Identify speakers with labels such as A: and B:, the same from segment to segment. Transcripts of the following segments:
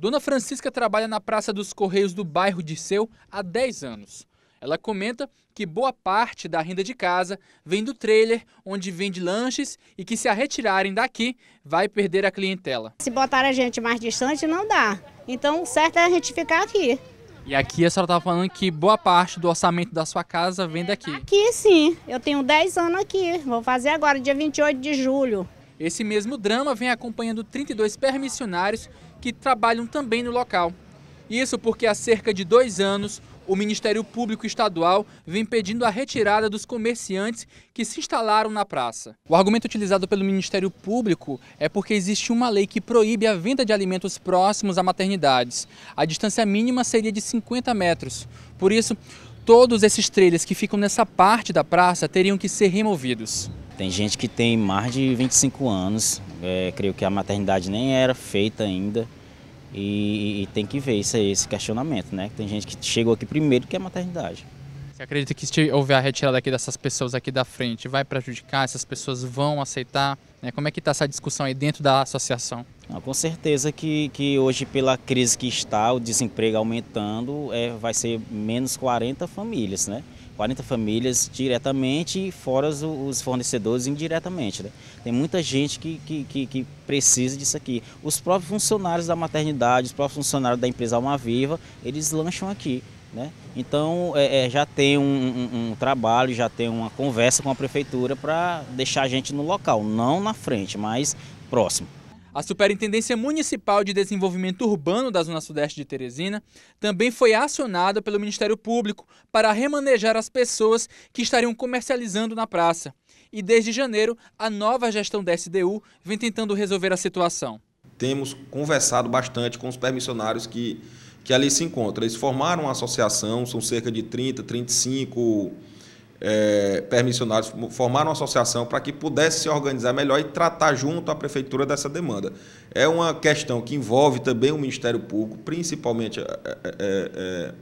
A: Dona Francisca trabalha na Praça dos Correios do bairro de Seu há 10 anos. Ela comenta que boa parte da renda de casa vem do trailer, onde vende lanches e que se a retirarem daqui, vai perder a clientela. Se botar a gente mais distante, não dá. Então, certo é a gente ficar aqui. E aqui a senhora estava falando que boa parte do orçamento da sua casa vem daqui. Aqui sim, eu tenho 10 anos aqui, vou fazer agora, dia 28 de julho. Esse mesmo drama vem acompanhando 32 permissionários que trabalham também no local. Isso porque há cerca de dois anos o Ministério Público Estadual vem pedindo a retirada dos comerciantes que se instalaram na praça. O argumento utilizado pelo Ministério Público é porque existe uma lei que proíbe a venda de alimentos próximos a maternidades. A distância mínima seria de 50 metros. Por isso, todos esses trailers que ficam nessa parte da praça teriam que ser removidos.
B: Tem gente que tem mais de 25 anos, é, creio que a maternidade nem era feita ainda. E, e, tem que ver isso, esse questionamento, né? Tem gente que chegou aqui primeiro que a maternidade.
A: Você acredita que se houver a retirada aqui dessas pessoas aqui da frente, vai prejudicar? Essas pessoas vão aceitar? Né? Como é que está essa discussão aí dentro da associação? Não, com certeza que,
B: que hoje, pela crise que está, o desemprego aumentando, é, vai ser menos 40 famílias, né? 40 famílias diretamente e fora os fornecedores indiretamente. Né? Tem muita gente que, que, que, precisa disso aqui. Os próprios funcionários da maternidade, os próprios funcionários da empresa Alma Viva, eles lancham aqui. Né? Então é, é, já tem um, um, um, trabalho, já tem uma conversa com a prefeitura para deixar a gente
A: no local, não na frente, mas próximo. A Superintendência Municipal de Desenvolvimento Urbano da Zona Sudeste de Teresina também foi acionada pelo Ministério Público para remanejar as pessoas que estariam comercializando na praça. E desde janeiro, a nova gestão da SDU vem tentando resolver a situação.
C: Temos conversado bastante com os permissionários que, que ali se encontram. Eles formaram uma associação, são cerca de 30, 35 é, permissionários formaram uma associação para que pudesse se organizar melhor e tratar junto à prefeitura dessa demanda. É uma questão que envolve também o Ministério Público, principalmente é é, é, é,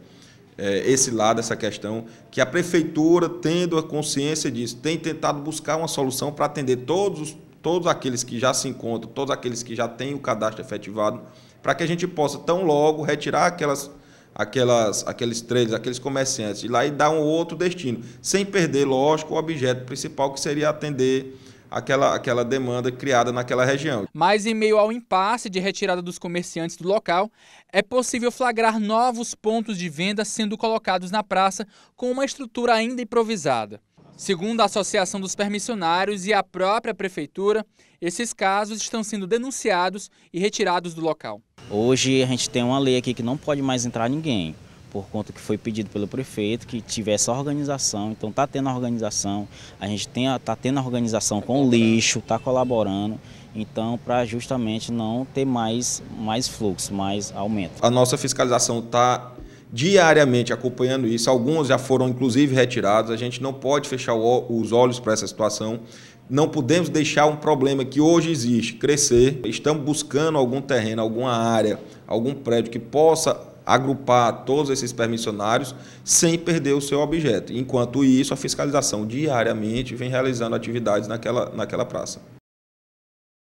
C: é, esse lado, essa questão, que a prefeitura, tendo a consciência disso, tem tentado buscar uma solução para atender todos, os, todos aqueles que já se encontram, todos aqueles que já têm o cadastro efetivado, para que a gente possa, tão logo, retirar aquelas aquelas, aqueles traders, aqueles comerciantes, ir lá e dar um outro destino, sem perder, lógico, o objeto principal que seria atender aquela, aquela demanda criada naquela região.
A: Mas em meio ao impasse de retirada dos comerciantes do local, é possível flagrar novos pontos de venda sendo colocados na praça com uma estrutura ainda improvisada. Segundo a Associação dos Permissionários e a própria Prefeitura, esses casos estão sendo denunciados e retirados do local.
B: Hoje a gente tem uma lei aqui que não pode mais entrar ninguém, por conta que foi pedido pelo prefeito que tivesse organização, então está tendo organização, a gente está tendo organização com tá lixo, está colaborando, então para justamente não ter mais, mais
C: fluxo, mais aumento. A nossa fiscalização está diariamente acompanhando isso. Alguns já foram, inclusive, retirados. A gente não pode fechar os olhos para essa situação. Não podemos deixar um problema que hoje existe crescer. Estamos buscando algum terreno, alguma área, algum prédio que possa agrupar todos esses permissionários sem perder o seu objeto. Enquanto isso, a fiscalização diariamente vem realizando atividades naquela, naquela praça.